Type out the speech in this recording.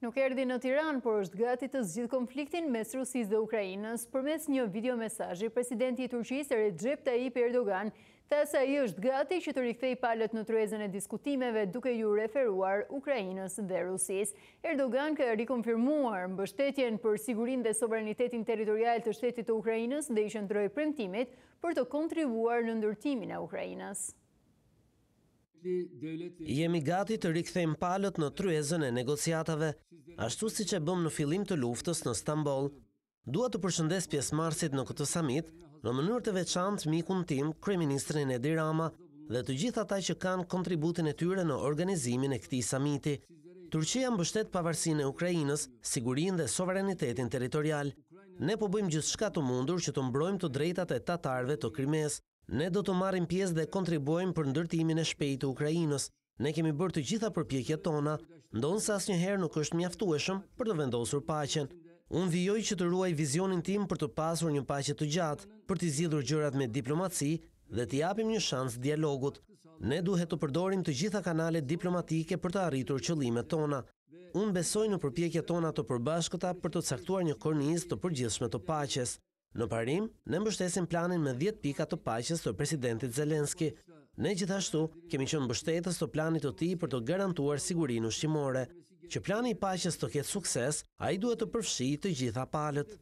Nuk erdi në Tiran, por është gati të zgjithë konfliktin mes Rusis dhe Ukrajinës. Për mes një video mesajë, presidenti i Turqis e Recep Tayyip Erdogan tha sa i është gati që të rikthej palët në trezën e diskutimeve duke ju referuar Ukrajinës dhe Rusis. Erdogan ka rikonfirmuar mbështetjen për sigurin dhe sovranitetin teritorial të shtetit të Ukrajinës dhe i shëndroj premtimit për të kontribuar në ndërtimin e Ukrajinës. Jemi gati të rikthejmë palët në tryezën e negociatave, ashtu si që bëm në filim të luftës në Stambol. Dua të përshëndes pjesë marsit në këtë samit, në mënyrë të veçantë mikun tim, kreministrin e dirama dhe të gjitha taj që kanë kontributin e tyre në organizimin e këti samiti. Turqia mbështet pavarësin e Ukrajinës, sigurin dhe sovranitetin teritorial. Ne po bëjmë gjithë shka të mundur që të mbrojmë të drejtate tatarve të krimes. Ne do të marim pjesë dhe kontribuojmë për ndërtimin e shpejtë Ukrajinës. Ne kemi bërë të gjitha përpjekje tona, ndonë sas njëherë nuk është mjaftueshëm për të vendosur pachen. Unë vijoj që të ruaj vizionin tim për të pasur një pachet të gjatë, për të zidhur gjërat me diplomaci dhe të japim një shansë dialogut. Ne duhet të përdorim të gjitha kanale diplomatike për të arritur qëllime tona. Unë besoj në përpjekje tona të përbashkëta për të caktuar një korniz të përgjithshme të paches. Në parim, ne mbështesim planin me 10 pika të paqes të presidentit Zelenski. Ne gjithashtu kemi qënë mbështetës të planit të ti për të garantuar sigurinu shqimore, që plani i paqes të ketë sukses, a i duhet të përfshi të gjitha palët.